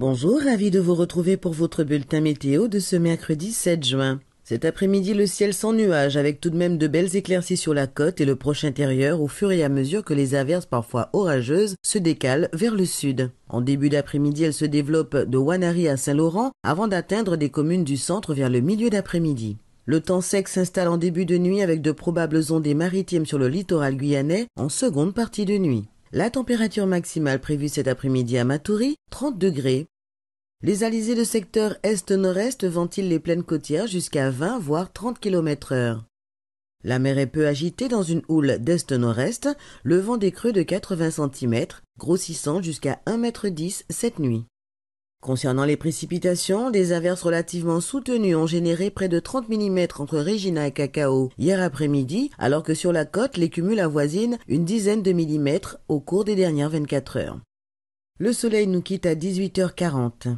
Bonjour, ravi de vous retrouver pour votre bulletin météo de ce mercredi 7 juin. Cet après-midi, le ciel sans nuages, avec tout de même de belles éclaircies sur la côte et le proche intérieur au fur et à mesure que les averses parfois orageuses se décalent vers le sud. En début d'après-midi, elles se développent de Wanari à Saint-Laurent avant d'atteindre des communes du centre vers le milieu d'après-midi. Le temps sec s'installe en début de nuit avec de probables ondées maritimes sur le littoral guyanais en seconde partie de nuit. La température maximale prévue cet après-midi à Matoury, 30 degrés. Les alizés de secteur est-nord-est ventilent les plaines côtières jusqu'à 20 voire 30 km heure. La mer est peu agitée dans une houle d'est-nord-est, le vent des creux de 80 cm, grossissant jusqu'à 1,10 m cette nuit. Concernant les précipitations, des averses relativement soutenues ont généré près de 30 mm entre Regina et Cacao hier après-midi, alors que sur la côte, les cumuls avoisinent une dizaine de millimètres au cours des dernières 24 heures. Le soleil nous quitte à 18h40.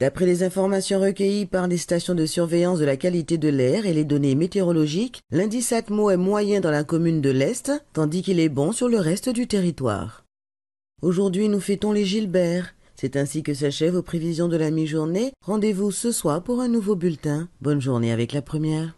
D'après les informations recueillies par les stations de surveillance de la qualité de l'air et les données météorologiques, l'indice ATMO est moyen dans la commune de l'Est, tandis qu'il est bon sur le reste du territoire. Aujourd'hui, nous fêtons les gilberts. C'est ainsi que s'achèvent vos prévisions de la mi-journée. Rendez-vous ce soir pour un nouveau bulletin. Bonne journée avec la première.